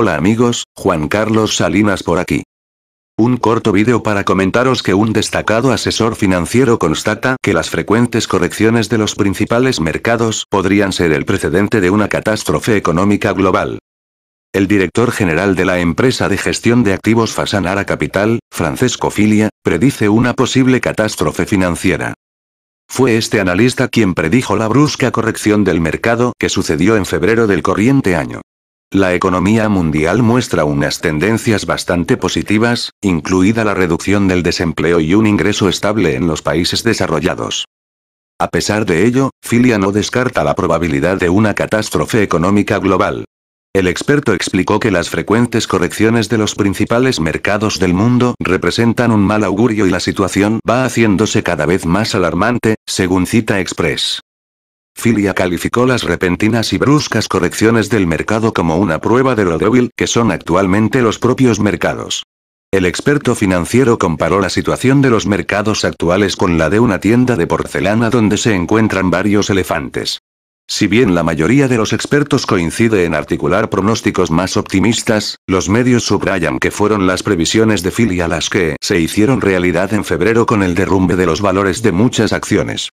Hola amigos, Juan Carlos Salinas por aquí. Un corto vídeo para comentaros que un destacado asesor financiero constata que las frecuentes correcciones de los principales mercados podrían ser el precedente de una catástrofe económica global. El director general de la empresa de gestión de activos Fasanara Capital, Francesco Filia, predice una posible catástrofe financiera. Fue este analista quien predijo la brusca corrección del mercado que sucedió en febrero del corriente año. La economía mundial muestra unas tendencias bastante positivas, incluida la reducción del desempleo y un ingreso estable en los países desarrollados. A pesar de ello, Filia no descarta la probabilidad de una catástrofe económica global. El experto explicó que las frecuentes correcciones de los principales mercados del mundo representan un mal augurio y la situación va haciéndose cada vez más alarmante, según Cita Express. Filia calificó las repentinas y bruscas correcciones del mercado como una prueba de lo débil que son actualmente los propios mercados. El experto financiero comparó la situación de los mercados actuales con la de una tienda de porcelana donde se encuentran varios elefantes. Si bien la mayoría de los expertos coincide en articular pronósticos más optimistas, los medios subrayan que fueron las previsiones de Filia las que se hicieron realidad en febrero con el derrumbe de los valores de muchas acciones.